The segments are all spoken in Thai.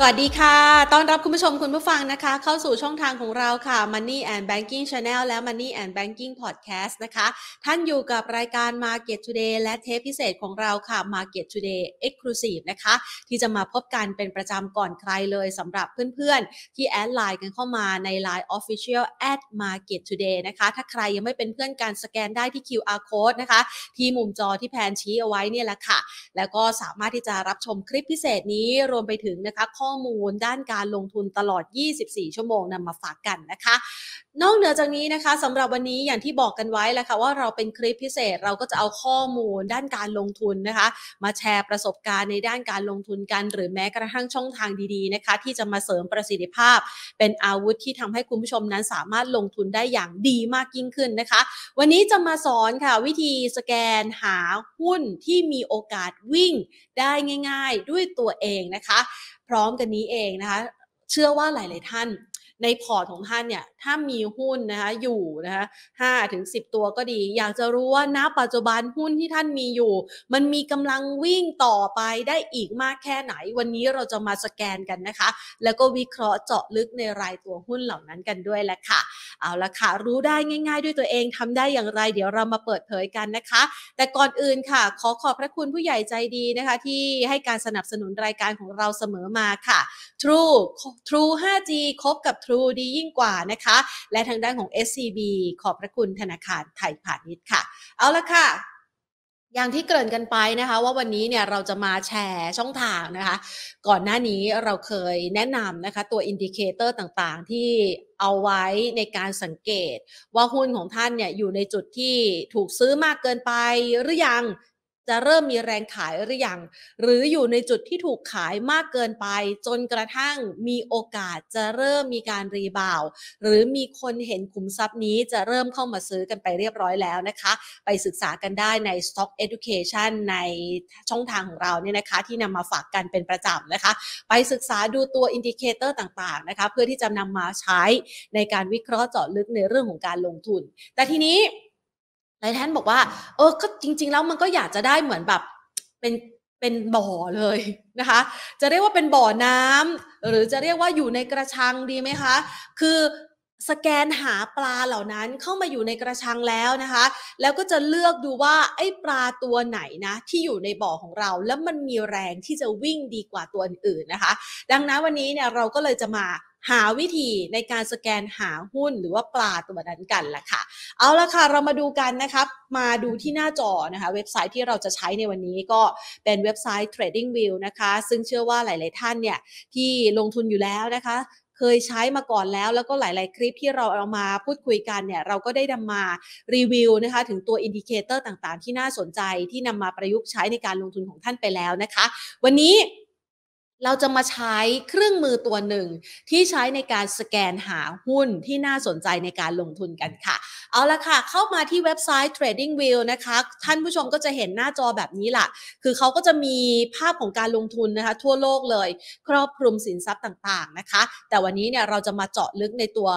สวัสดีค่ะ ต้อนรับคุณผู้ชมคุณผู้ฟังนะคะ เข้าสู่ช่องทางของเราค่ะ Money and Banking Channel และ Money and Banking Podcast นะคะ ท่านอยู่กับรายการ Market Today และเทปพิเศษของเราค่ะ Market Today Exclusive นะคะ ที่จะมาพบกันเป็นประจำก่อนใครเลยสำหรับเพื่อนๆที่แอดไลน์กันเข้ามาใน Line Official at Market Today นะคะ ถ้าใครยังไม่เป็นเพื่อนการสแกนได้ที่ QR Code นะคะ ที่มุมจอที่แพนชี้เอาไว้เนี่ยแหละค่ะแล้วก็สามารถที่จะรับชมคลิปพิเศษนี้รวมไปถึงนะคะข้อข้อมูลด้านการลงทุนตลอด 24 ชั่วโมงนำมาฝากกันนะคะ นอกเหนือจากนี้นะคะสำหรับวันนี้อย่างที่บอกกันไว้แล้วค่ะว่าเราเป็นคลิปพิเศษเราก็จะเอาข้อมูลด้านการลงทุนนะคะ มาแชร์ประสบการณ์ในด้านการลงทุนกัน หรือแม้กระทั่งช่องทางดีๆนะคะ ที่จะมาเสริมประสิทธิภาพ เป็นอาวุธที่ทำให้คุณผู้ชมนั้นสามารถลงทุนได้อย่างดีมากยิ่งขึ้นนะคะ วันนี้จะมาสอนค่ะ วิธีสแกนหาหุ้นที่มีโอกาสวิ่งได้ง่ายๆ ด้วยตัวเองนะคะ พร้อมกันนี้เองนะคะ เชื่อว่าหลายๆท่านในพอร์ตของท่านเนี่ยถ้ามีหุ้นนะคะอยู่นะคะห้าถึงสิตัวก็ดี อยากจะรู้ว่าณปัจจุบันหุ้นที่ท่านมีอยู่ มันมีกำลังวิ่งต่อไปได้อีกมากแค่ไหน วันนี้เราจะมาสแกนกันนะคะ แล้วก็วิเคราะห์เจาะลึกในรายตัวหุ้นเหล่านั้นกันด้วยแหละค่ะเอาละค่ะ รู้ได้ง่ายๆด้วยตัวเอง ทำได้อย่างไร เดี๋ยวเรามาเปิดเผยกันนะคะ แต่ก่อนอื่นค่ะ ขอขอบพระคุณผู้ใหญ่ใจดีนะคะ ที่ให้การสนับสนุนรายการของเราเสมอมาค่ะ True True 5G คบกับครูดียิ่งกว่านะคะ และทางด้านของ SCB ขอบพระคุณธนาคารไทยพาณิชย์ค่ะ เอาละค่ะ อย่างที่เกริ่นกันไปนะคะว่าวันนี้เนี่ยเราจะมาแชร์ช่องทางนะคะ ก่อนหน้านี้เราเคยแนะนำนะคะตัวอินดิเคเตอร์ต่างๆที่เอาไว้ในการสังเกต ว่าหุ้นของท่านเนี่ยอยู่ในจุดที่ถูกซื้อมากเกินไปหรือยังจะเริ่มมีแรงขายหรือยัง หรืออยู่ในจุดที่ถูกขายมากเกินไป จนกระทั่งมีโอกาสจะเริ่มมีการรีบาวหรือมีคนเห็นขุมทรัพย์นี้ จะเริ่มเข้ามาซื้อกันไปเรียบร้อยแล้วนะคะ ไปศึกษากันได้ใน Stock Education ในช่องทางของเราเนี่ยนะคะ ที่นำมาฝากกันเป็นประจำนะคะ ไปศึกษาดูตัวอินดิเคเตอร์ต่างๆนะคะเพื่อที่จะนำมาใช้ในการวิเคราะห์เจาะลึกในเรื่องของการลงทุน แต่ทีนี้หลายท่านบอกว่าเออก็จริงๆแล้วมันก็อยากจะได้เหมือนแบบเป็นเป็นบ่อเลยนะคะ จะเรียกว่าเป็นบ่อน้ำ หรือจะเรียกว่าอยู่ในกระชังดีไหมคะ คือสแกนหาปลาเหล่านั้นเข้ามาอยู่ในกระชังแล้วนะคะ แล้วก็จะเลือกดูว่าไอ้ปลาตัวไหนนะที่อยู่ในบ่อของเราแล้วมันมีแรงที่จะวิ่งดีกว่าตัวอื่นนะคะ ดังนั้นวันนี้เนี่ยเราก็เลยจะมาหาวิธีในการสแกนหาหุ้นหรือว่าปลาตัวนั้นกันแหละค่ะ เอาละค่ะเรามาดูกันนะครับ มาดูที่หน้าจอนะคะ เว็บไซต์ที่เราจะใช้ในวันนี้ก็เป็นเว็บไซต์ TradingView นะคะ ซึ่งเชื่อว่าหลาย ๆท่านเนี่ยที่ลงทุนอยู่แล้วนะคะ เคยใช้มาก่อนแล้วแล้วก็หลาย ๆ คลิปที่เราเอามาพูดคุยกันเนี่ย เราก็ได้นำามารีวิวนะคะถึงตัวอินดิเคเตอร์ต่างๆ ที่น่าสนใจที่นำมาประยุกต์ใช้ในการลงทุนของท่านไปแล้วนะคะ วันนี้เราจะมาใช้เครื่องมือตัวหนึ่งที่ใช้ในการสแกนหาหุ้นที่น่าสนใจในการลงทุนกันค่ะ เอาละค่ะ เข้ามาที่เว็บไซต์ Trading View นะคะ ท่านผู้ชมก็จะเห็นหน้าจอแบบนี้ล่ะคือเขาก็จะมีภาพของการลงทุนนะคะทั่วโลกเลย ครอบคลุมสินทรัพย์ต่างๆนะคะ แต่วันนี้เนี่ยเราจะมาเจาะลึกในตัว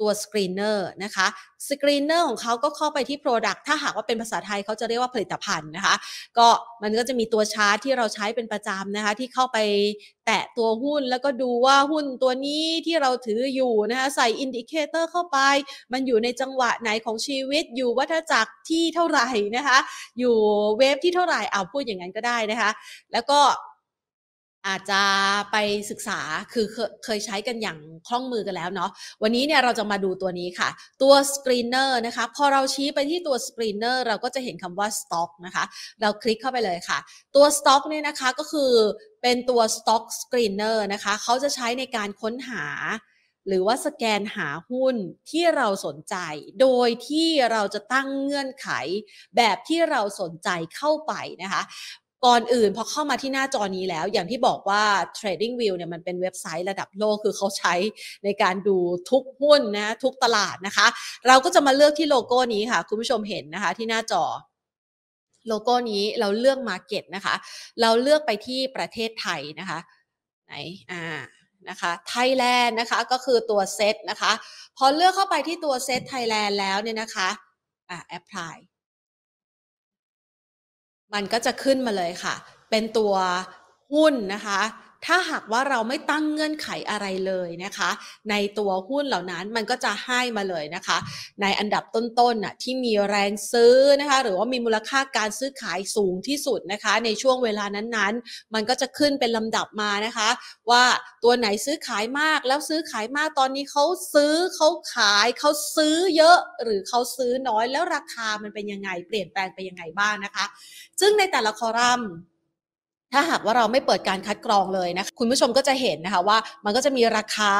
ตัวสกรีนเนอร์นะคะสกรีนเนอร์ของเขาก็เข้าไปที่ Product ถ้าหากว่าเป็นภาษาไทยเขาจะเรียกว่าผลิตภัณฑ์นะคะ ก็มันก็จะมีตัวชาร์ตที่เราใช้เป็นประจำนะคะ ที่เข้าไปแตะตัวหุ้นแล้วก็ดูว่าหุ้นตัวนี้ที่เราถืออยู่นะคะใส่อินดิเคเตอร์เข้าไปมันอยู่ในจังหวะไหนของชีวิต อยู่วัฏจักรที่เท่าไหร่นะคะ อยู่เวฟที่เท่าไหร่เอาพูดอย่างนั้นก็ได้นะคะ แล้วก็อาจจะไปศึกษาคือเคยใช้กันอย่างคล่องมือกันแล้วเนาะวันนี้เนี่ยเราจะมาดูตัวนี้ค่ะ ตัวสกรีนเนอร์นะคะพอเราชี้ไปที่ตัวสกรีนเนอร์ เราก็จะเห็นคำว่าสต็อกนะคะเราคลิกเข้าไปเลยค่ะ ตัวสต็อกเนี่ยนะคะก็คือเป็นตัว Stock Screener นะคะเขาจะใช้ในการค้นหา หรือว่าสแกนหาหุ้นที่เราสนใจ โดยที่เราจะตั้งเงื่อนไขแบบที่เราสนใจเข้าไปนะคะก่อนอื่นพอเข้ามาที่หน้าจอนี้แล้ว อย่างที่บอกว่า Trading View เนี่ยมันเป็นเว็บไซต์ระดับโลกคือเขาใช้ในการดูทุกหุ้นนะทุกตลาดนะคะ เราก็จะมาเลือกที่โลโก้นี้ค่ะ คุณผู้ชมเห็นนะคะที่หน้าจอ โลโก้นี้เราเลือก Market นะคะ เราเลือกไปที่ประเทศไทยนะคะไหนอ่านะคะไทยแลนด์นะคะก็คือตัวเซตนะคะ พอเลือกเข้าไปที่ตัวเซตไทยแลนด์แล้วเนี่ยนะคะอ่าแอปพลายมันก็จะขึ้นมาเลยค่ะ เป็นตัวหุ้นนะคะถ้าหากว่าเราไม่ตั้งเงื่อนไขอะไรเลยนะคะ ในตัวหุ้นเหล่านั้นมันก็จะให้มาเลยนะคะ ในอันดับต้นๆน่ะที่มีแรงซื้อนะคะ หรือว่ามีมูลค่าการซื้อขายสูงที่สุดนะคะ ในช่วงเวลานั้นๆ มันก็จะขึ้นเป็นลำดับมานะคะ ว่าตัวไหนซื้อขายมากแล้วซื้อขายมากตอนนี้เขาซื้อเขาขายเขาซื้อเยอะหรือเขาซื้อน้อยแล้วราคามันเป็นยังไง เปลี่ยนแปลงไปยังไงบ้างนะคะ ซึ่งในแต่ละคอลัมน์ถ้าหากว่าเราไม่เปิดการคัดกรองเลยนะคะคุณผู้ชมก็จะเห็นนะคะว่ามันก็จะมีราคา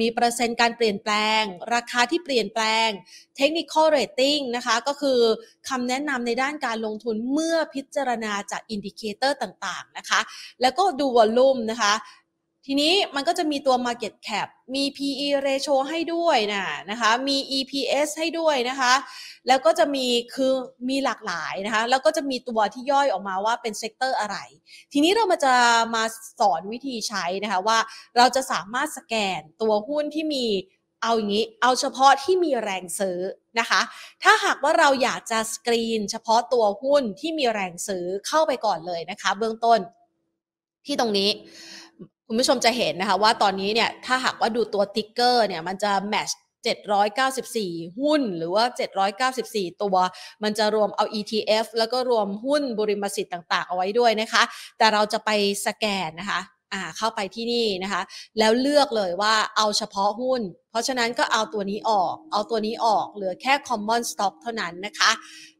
มีเปอร์เซ็นต์การเปลี่ยนแปลง ราคาที่เปลี่ยนแปลงเทคนิคอลเรตติ้งนะคะ ก็คือคำแนะนำในด้านการลงทุนเมื่อพิจารณาจากอินดิเคเตอร์ต่างๆนะคะ แล้วก็ดูวอลลุ่มนะคะทีนี้มันก็จะมีตัว market cap มี PE ratio ให้ด้วยนะนะคะ มี EPS ให้ด้วยนะคะ แล้วก็จะมีคือมีหลากหลายนะคะ แล้วก็จะมีตัวที่ย่อยออกมาว่าเป็นเซกเตอร์อะไร ทีนี้เรามาจะมาสอนวิธีใช้นะคะว่าเราจะสามารถสแกนตัวหุ้นที่มีเอาอย่างนี้ เอาเฉพาะที่มีแรงซื้อนะคะ ถ้าหากว่าเราอยากจะสกรีนเฉพาะตัวหุ้นที่มีแรงซื้อเข้าไปก่อนเลยนะคะ เบื้องต้นที่ตรงนี้คุณผู้ชมจะเห็นนะคะว่าตอนนี้เนี่ยถ้าหากว่าดูตัวติ๊กเกอร์เนี่ยมันจะแมช794 หุ้น หรือว่า 794 ตัวมันจะรวมเอา ETF แล้วก็รวมหุ้นบริมสิทธิ์ต่างๆเอาไว้ด้วยนะคะ แต่เราจะไปสแกนนะคะอ่าเข้าไปที่นี่นะคะ แล้วเลือกเลยว่าเอาเฉพาะหุ้น เพราะฉะนั้นก็เอาตัวนี้ออก เอาตัวนี้ออกเหลือแค่ common stock เท่านั้นนะคะ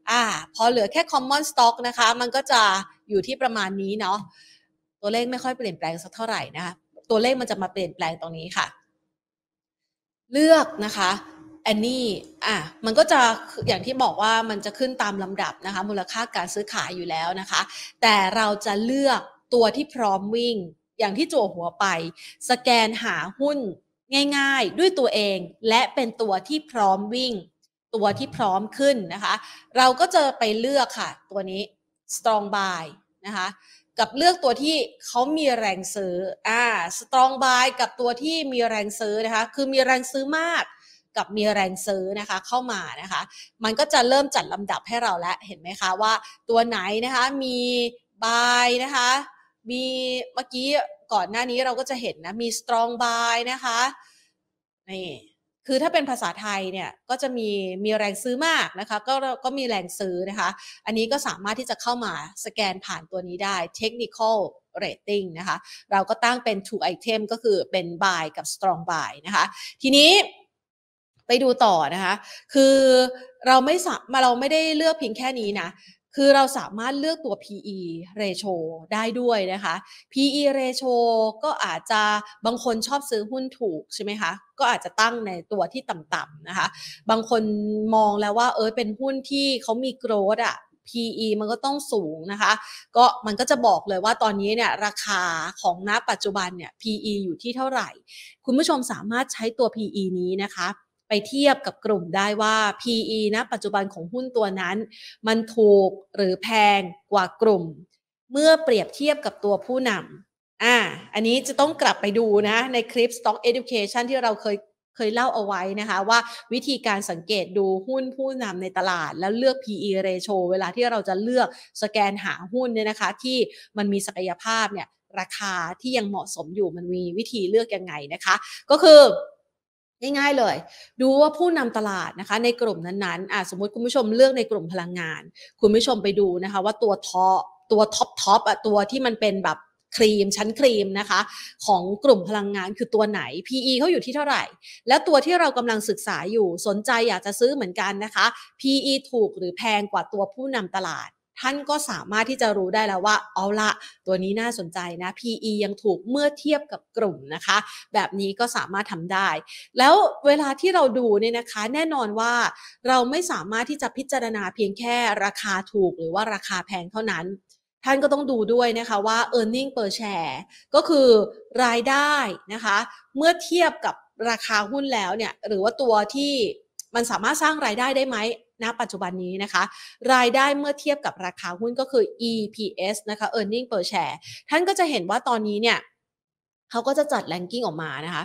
อ่า พอเหลือแค่ common stock นะคะมันก็จะอยู่ที่ประมาณนี้เนาะตัวเลขไม่ค่อยเปลี่ยนแปลงสักเท่าไหร่นะคะ ตัวเลขมันจะมาเปลี่ยนแปลงตรงนี้ค่ะ เลือกนะคะแอนนี่อ่ะมันก็จะอย่างที่บอกว่ามันจะขึ้นตามลำดับนะคะ มูลค่าการซื้อขายอยู่แล้วนะคะ แต่เราจะเลือกตัวที่พร้อมวิ่ง อย่างที่จั่วหัวไป สแกนหาหุ้น ง่ายๆด้วยตัวเอง และเป็นตัวที่พร้อมวิ่ง ตัวที่พร้อมขึ้นนะคะ เราก็จะไปเลือกค่ะ ตัวนี้ strong buy นะคะกับเลือกตัวที่เขามีแรงซื้อ อ่าสตรองบายกับตัวที่มีแรงซื้อนะคะ คือมีแรงซื้อมาก กับมีแรงซื้อนะคะเข้ามานะคะ มันก็จะเริ่มจัดลำดับให้เราแล้วเห็นไหมคะว่า ตัวไหนนะคะมีบายนะคะมีเมื่อกี้ก่อนหน้านี้เราก็จะเห็นนะมีสตรองบายนะคะนี่คือถ้าเป็นภาษาไทยเนี่ยก็จะมีมีแรงซื้อมากนะคะ ก็ก็มีแรงซื้อนะคะ อันนี้ก็สามารถที่จะเข้ามาสแกนผ่านตัวนี้ได้ technical rating นะคะ เราก็ตั้งเป็น two item ก็คือเป็น buy กับ strong buy นะคะ ทีนี้ไปดูต่อนะคะ คือเราไม่สาเราไม่ได้เลือกเพียงแค่นี้นะคือเราสามารถเลือกตัว PE ratio ได้ด้วยนะคะ PE ratio ก็อาจจะบางคนชอบซื้อหุ้นถูกใช่ไหมคะ ก็อาจจะตั้งในตัวที่ต่ำๆนะคะ บางคนมองแล้วว่า เออเป็นหุ้นที่เขามีโกรดอะ PE มันก็ต้องสูงนะคะ ก็มันก็จะบอกเลยว่าตอนนี้เนี่ย ราคาของณปัจจุบันเนี่ย PE อยู่ที่เท่าไหร่ คุณผู้ชมสามารถใช้ตัว PE นี้นะคะไปเทียบกับกลุ่มได้ว่า PE นะปัจจุบันของหุ้นตัวนั้น มันถูกหรือแพงกว่ากลุ่ม เมื่อเปรียบเทียบกับตัวผู้นำอ่าอันนี้จะต้องกลับไปดูนะในคลิป Stock Education ที่เราเคยเคยเล่าเอาไว้นะคะว่าวิธีการสังเกตดูหุ้นผู้นำในตลาด แล้วเลือก PE ratio เวลาที่เราจะเลือกสแกนหาหุ้นเนี่ยนะคะ ที่มันมีศักยภาพเนี่ยราคาที่ยังเหมาะสมอยู่มันมีวิธีเลือกยังไงนะคะ ก็คือง่ายๆเลย ดูว่าผู้นำตลาดนะคะ ในกลุ่มนั้นๆอ่ะสมมติคุณผู้ชมเลือกในกลุ่มพลังงาน คุณผู้ชมไปดูนะคะว่าตัวทอตัวท็อปท็อปอ่ะตัวที่มันเป็นแบบครีม ชั้นครีมนะคะ ของกลุ่มพลังงานคือตัวไหน PE เขาอยู่ที่เท่าไหร่ และตัวที่เรากำลังศึกษาอยู่สนใจอยากจะซื้อเหมือนกันนะคะ PE ถูกหรือแพงกว่าตัวผู้นำตลาดท่านก็สามารถที่จะรู้ได้แล้วว่าเอาละตัวนี้น่าสนใจนะ PE ยังถูกเมื่อเทียบกับกลุ่มนะคะ แบบนี้ก็สามารถทำได้ แล้วเวลาที่เราดูเนี่ยนะคะแน่นอนว่าเราไม่สามารถที่จะพิจารณาเพียงแค่ราคาถูกหรือว่าราคาแพงเท่านั้น ท่านก็ต้องดูด้วยนะคะว่า e a r n i n g per share ก็คือรายได้นะคะ เมื่อเทียบกับราคาหุ้นแล้วเนี่ย หรือว่าตัวที่มันสามารถสร้างรายได้ได้ไหมณปัจจุบันนี้นะคะ รายได้เมื่อเทียบกับราคาหุ้นก็คือ EPS นะคะ earning per share ท่านก็จะเห็นว่าตอนนี้เนี่ย เขาก็จะจัดแลนกิ้งออกมานะคะ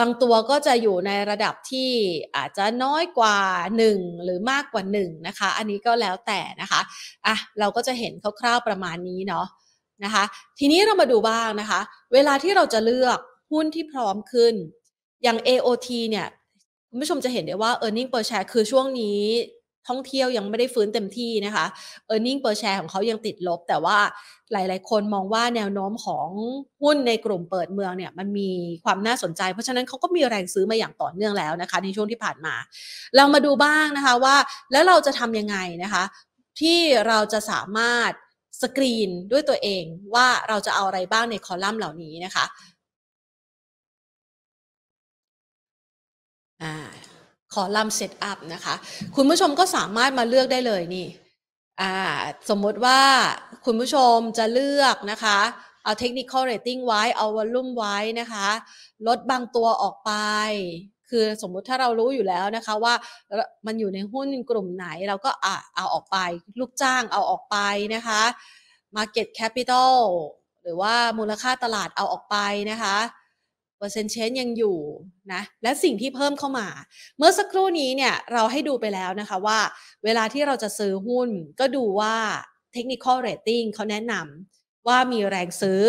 บางตัวก็จะอยู่ในระดับที่อาจจะน้อยกว่า 1 หรือมากกว่า 1 นะคะ อันนี้ก็แล้วแต่นะคะอ่ะเราก็จะเห็นคร่าวๆประมาณนี้เนาะนะคะ ทีนี้เรามาดูบ้างนะคะ เวลาที่เราจะเลือกหุ้นที่พร้อมขึ้น อย่าง AOT เนี่ยคุณผู้ชมจะเห็นได้ว่า e a r n i n g per share คือช่วงนี้ท่องเที่ยวยังไม่ได้ฟื้นเต็มที่นะคะ e a r n i n g per share ของเขายังติดลบ แต่ว่าหลาย ๆ คนมองว่าแนวโน้มของหุ้นในกลุ่มเปิดเมืองเนี่ย มันมีความน่าสนใจ เพราะฉะนั้นเขาก็มีแรงซื้อมาอย่างต่อเนื่องแล้วนะคะ ในช่วงที่ผ่านมา เรามาดูบ้างนะคะ ว่า แล้วเราจะทำยังไงนะคะ ที่เราจะสามารถสกรีนด้วยตัวเองว่าเราจะเอาอะไรบ้างในคอลัมน์เหล่านี้นะคะ อ่าขอลัมเซตอัพนะคะ คุณผู้ชมก็สามารถมาเลือกได้เลยนี่สมมติว่าคุณผู้ชมจะเลือกนะคะเอาเทคนิคอลเรตติ้งไว้เอาวอลลุ่มไว้นะคะ ลดบางตัวออกไป คือสมมุติถ้าเรารู้อยู่แล้วนะคะ ว่ามันอยู่ในหุ้นกลุ่มไหนเราก็อ่ะเอาออกไป ลูกจ้างเอาออกไปนะคะ market capital หรือว่ามูลค่าตลาดเอาออกไปนะคะปอร์เซ็นต์เชนยังอยู่นะและสิ่งที่เพิ่มเข้ามา เมื่อสักครู่นี้เนี่ยเราให้ดูไปแล้วนะคะว่าเวลาที่เราจะซื้อหุ้นก็ดูว่าเทคนิคอลเรตติ้งเขาแนะนำว่ามีแรงซื้อ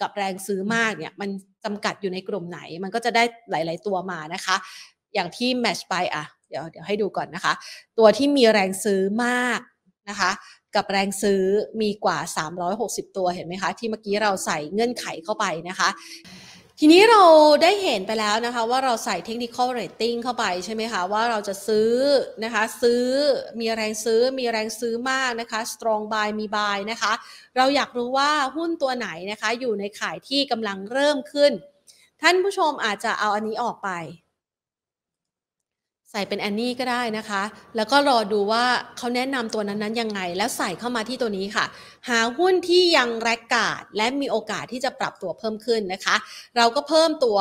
กับแรงซื้อมากเนี่ยมันจำกัดอยู่ในกลุ่มไหน มันก็จะได้หลาย ๆตัวมานะคะ อย่างที่แมชไปอ่ะเดี๋ยวเดี๋ยวให้ดูก่อนนะคะตัวที่มีแรงซื้อมากนะคะ กับแรงซื้อมีกว่า 360 ตัวเห็นไหมคะ ที่เมื่อกี้เราใส่เงื่อนไขเข้าไปนะคะทีนี้เราได้เห็นไปแล้วนะคะว่าเราใส่เทคนิคอลเรตติ้งเข้าไปใช่ไหมคะว่าเราจะซื้อนะคะซื้อมีแรงซื้อมีแรงซื้อมากนะคะ strong buy มี buy นะคะ เราอยากรู้ว่าหุ้นตัวไหนนะคะอยู่ในขายที่กำลังเริ่มขึ้น ท่านผู้ชมอาจจะเอาอันนี้ออกไปใส่เป็นแอนนี่ก็ได้นะคะ แล้วก็รอดูว่าเขาแนะนำตัวนั้นๆยังไง แล้วใส่เข้ามาที่ตัวนี้ค่ะ หาหุ้นที่ยังแรกกาดและมีโอกาสที่จะปรับตัวเพิ่มขึ้นนะคะ เราก็เพิ่มตัว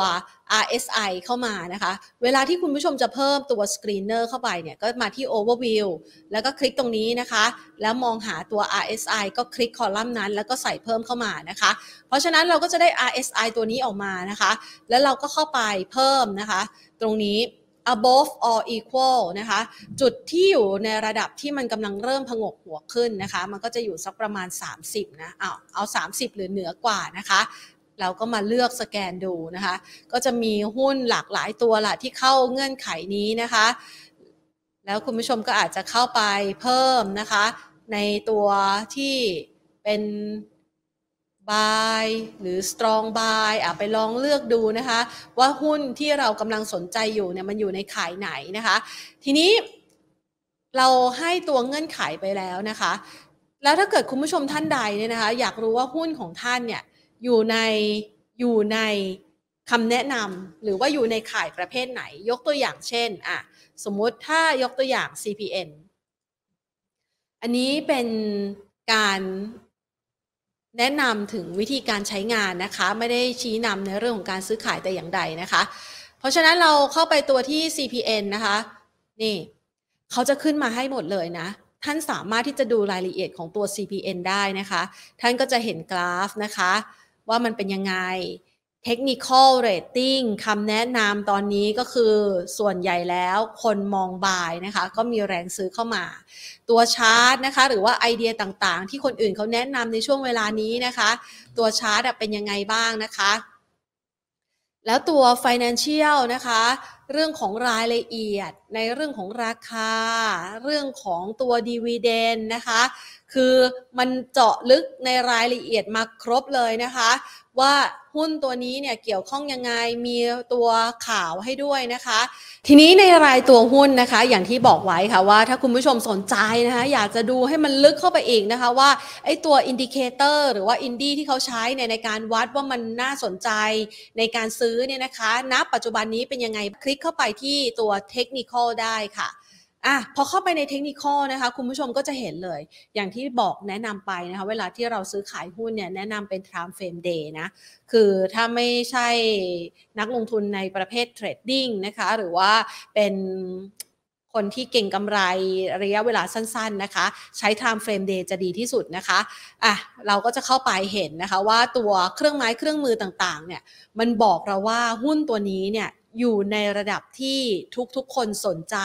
RSI เข้ามานะคะ เวลาที่คุณผู้ชมจะเพิ่มตัว Screener เข้าไปเนี่ย ก็มาที่ Overview แล้วก็คลิกตรงนี้นะคะ แล้วมองหาตัว RSI ก็คลิกคอลัมน์นั้นแล้วก็ใส่เพิ่มเข้ามานะคะ เพราะฉะนั้นเราก็จะได้ RSI ตัวนี้ออกมานะคะ แล้วเราก็เข้าไปเพิ่มนะคะ ตรงนี้ above or equal นะคะ จุดที่อยู่ในระดับที่มันกำลังเริ่มพงกหัวขึ้นนะคะ มันก็จะอยู่สักประมาณ 30 นะ เอาเอา 30 หรือเหนือกว่านะคะเราก็มาเลือกสแกนดูนะคะ ก็จะมีหุ้นหลากหลายตัวละที่เข้าเงื่อนไขนี้นะคะ แล้วคุณผู้ชมก็อาจจะเข้าไปเพิ่มนะคะ ในตัวที่เป็น buy หรือ strong buy อ่ะไปลองเลือกดูนะคะ ว่าหุ้นที่เรากำลังสนใจอยู่เนี่ยมันอยู่ในขายไหนนะคะทีนี้เราให้ตัวเงื่อนไขไปแล้วนะคะ แล้วถ้าเกิดคุณผู้ชมท่านใดเนี่ยนะคะอยากรู้ว่าหุ้นของท่านเนี่ยอยู่ในอยู่ในคำแนะนำหรือว่าอยู่ในขายประเภทไหนยกตัวอย่างเช่น อ่ะ สมมติถ้ายกตัวอย่าง CPN อันนี้เป็นการแนะนำถึงวิธีการใช้งานนะคะ ไม่ได้ชี้นำในเรื่องของการซื้อขายแต่อย่างใดนะคะ เพราะฉะนั้นเราเข้าไปตัวที่ CPN นะคะนี่เขาจะขึ้นมาให้หมดเลยนะ ท่านสามารถที่จะดูรายละเอียดของตัว CPN ได้นะคะ ท่านก็จะเห็นกราฟนะคะ ว่ามันเป็นยังไงเทคนิคอลเรตติ้งคำแนะนำตอนนี้ก็คือส่วนใหญ่แล้วคนมองบายนะคะ ก็มีแรงซื้อเข้ามา ตัวชาร์ตนะคะ หรือว่าไอเดียต่างๆที่คนอื่นเขาแนะนำในช่วงเวลานี้นะคะ ตัวชาร์ตเป็นยังไงบ้างนะคะ แล้วตัว Financial นะคะ เรื่องของรายละเอียดในเรื่องของราคา เรื่องของตัวดีเวเดนนะคะ คือมันเจาะลึกในรายละเอียดมาครบเลยนะคะว่าหุ้นตัวนี้เนี่ยเกี่ยวข้องยังไงมีตัวข่าวให้ด้วยนะคะ ทีนี้ในรายตัวหุ้นนะคะ อย่างที่บอกไว้ค่ะว่าถ้าคุณผู้ชมสนใจนะคะ อยากจะดูให้มันลึกเข้าไปอีกนะคะ ว่าไอ้ตัวอินดิเคเตอร์หรือว่าอินดี้ที่เขาใช้ในในการวัดว่ามันน่าสนใจ ในการซื้อเนี่ยนะคะณปัจจุบันนี้เป็นยังไงคลิกเข้าไปที่ตัวเทคนิคอลได้ค่ะอ่ะพอเข้าไปในเทคนิคนะคะ คุณผู้ชมก็จะเห็นเลย อย่างที่บอกแนะนำไปนะคะเวลาที่เราซื้อขายหุ้นเนี่ยแนะนำเป็น time frame day นะคือถ้าไม่ใช่นักลงทุนในประเภทเทรดดิ้งนะคะ หรือว่าเป็นคนที่เก่งกำไรระยะเวลาสั้น ๆนะคะ ใช้ time frame day จะดีที่สุดนะคะอ่ะเราก็จะเข้าไปเห็นนะคะว่าตัวเครื่องไม้เครื่องมือต่างๆ เนี่ยมันบอกเราว่าหุ้นตัวนี้เนี่ยอยู่ในระดับที่ทุกๆคนสนใจ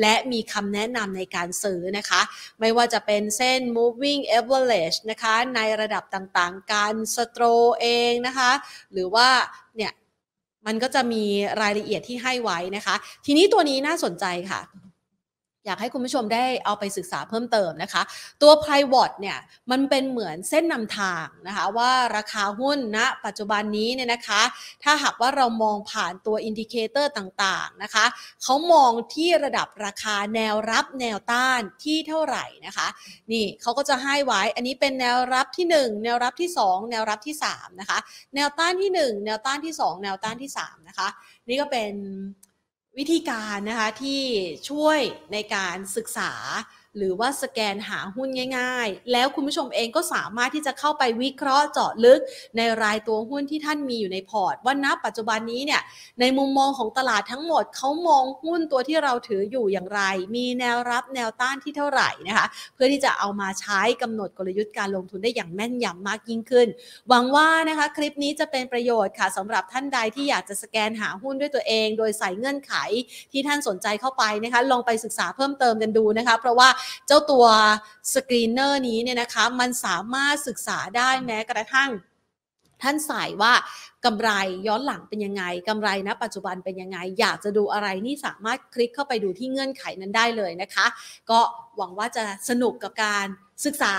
และมีคำแนะนำในการซื้อนะคะ ไม่ว่าจะเป็นเส้น moving average นะคะ ในระดับต่างๆการสโตรเองนะคะ หรือว่าเนี่ยมันก็จะมีรายละเอียดที่ให้ไว้นะคะ ทีนี้ตัวนี้น่าสนใจค่ะอยากให้คุณผู้ชมได้เอาไปศึกษาเพิ่มเติมนะคะ ตัว p r i v a t เนี่ยมันเป็นเหมือนเส้นนำทางนะคะ ว่าราคาหุ้นณนะปัจจุบันนี้เนี่ยนะคะ ถ้าหากว่าเรามองผ่านตัวอินดิเคเตอร์ต่างๆนะคะเขามองที่ระดับราคาแนวรับแนวต้านที่เท่าไหร่นะคะ นี่เขาก็จะให้ไว้อันนี้เป็นแนวรับที่ 1 แนวรับที่ 2 แนวรับที่3นะคะแนวต้านที่ 1 แนวต้านที่ 2 แนวต้านที่3นะคะนี่ก็เป็นวิธีการนะคะ ที่ช่วยในการศึกษาหรือว่าสแกนหาหุ้นง่าย ๆ แล้วคุณผู้ชมเองก็สามารถที่จะเข้าไปวิเคราะห์เจาะลึก ในรายตัวหุ้นที่ท่านมีอยู่ในพอร์ตว่าณปัจจุบันนี้เนี่ยในมุมมองของตลาดทั้งหมดเขามองหุ้นตัวที่เราถืออยู่อย่างไร มีแนวรับแนวต้านที่เท่าไหร่นะคะเพื่อที่จะเอามาใช้กำหนดกลยุทธ์การลงทุนได้อย่างแม่นยำมากยิ่งขึ้นหวังว่านะคะคลิปนี้จะเป็นประโยชน์ค่ะ สำหรับท่านใดที่อยากจะสแกนหาหุ้นด้วยตัวเอง โดยใส่เงื่อนไขที่ท่านสนใจเข้าไปนะคะลองไปศึกษาเพิ่มเติมกันดูนะคะเพราะว่าเจ้าตัวสกรีนเนอร์นี้เนี่ยนะคะ มันสามารถศึกษาได้แม้กระทั่ง ท่านใส่ว่ากำไรย้อนหลังเป็นยังไงกำไรนะปัจจุบันเป็นยังไง อยากจะดูอะไรนี่สามารถคลิกเข้าไปดูที่เงื่อนไขนั้นได้เลยนะคะ ก็หวังว่าจะสนุกกับการศึกษา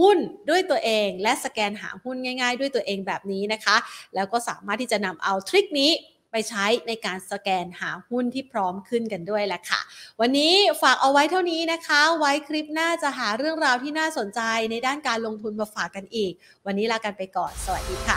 หุ้นด้วยตัวเอง และสแกนหาหุ้นง่าย ๆ ด้วยตัวเองแบบนี้นะคะ แล้วก็สามารถที่จะนำเอาทริคนี้ไปใช้ในการสแกนหาหุ้นที่พร้อมขึ้นกันด้วยแหละค่ะ วันนี้ฝากเอาไว้เท่านี้นะคะ ไว้คลิปหน้าจะหาเรื่องราวที่น่าสนใจในด้านการลงทุนมาฝากกันอีก วันนี้ลากันไปก่อนสวัสดีค่ะ